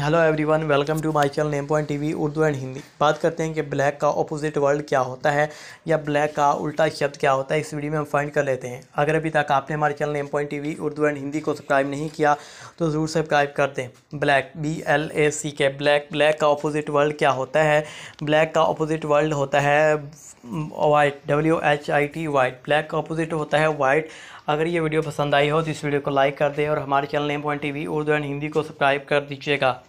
hello everyone welcome to my channel name point TV Urdu and Hindi बात करते हैं कि ब्लैक का ऑपोजिट वर्ड क्या होता है या ब्लैक का उल्टा शब्द क्या होता है इस वीडियो में हम फाइंड कर लेते हैं अगर अभी तक आपने हमारे channel name point TV Urdu and Hindi को सब्सक्राइब नहीं किया तो ज़रूर सब्सक्राइब कर दें black B L A C K black black का अपोजिट वर्ल्ड क्या होता है ब्लैक का अपोजिट वर्ल्ड होता है white W H I T white black का अपोजिट होता है वाइट अगर ये वीडियो पसंद आई हो तो इस वीडियो को लाइक कर दें और हमारे channel name point TV Urdu and Hindi को सब्सक्राइब कर दीजिएगा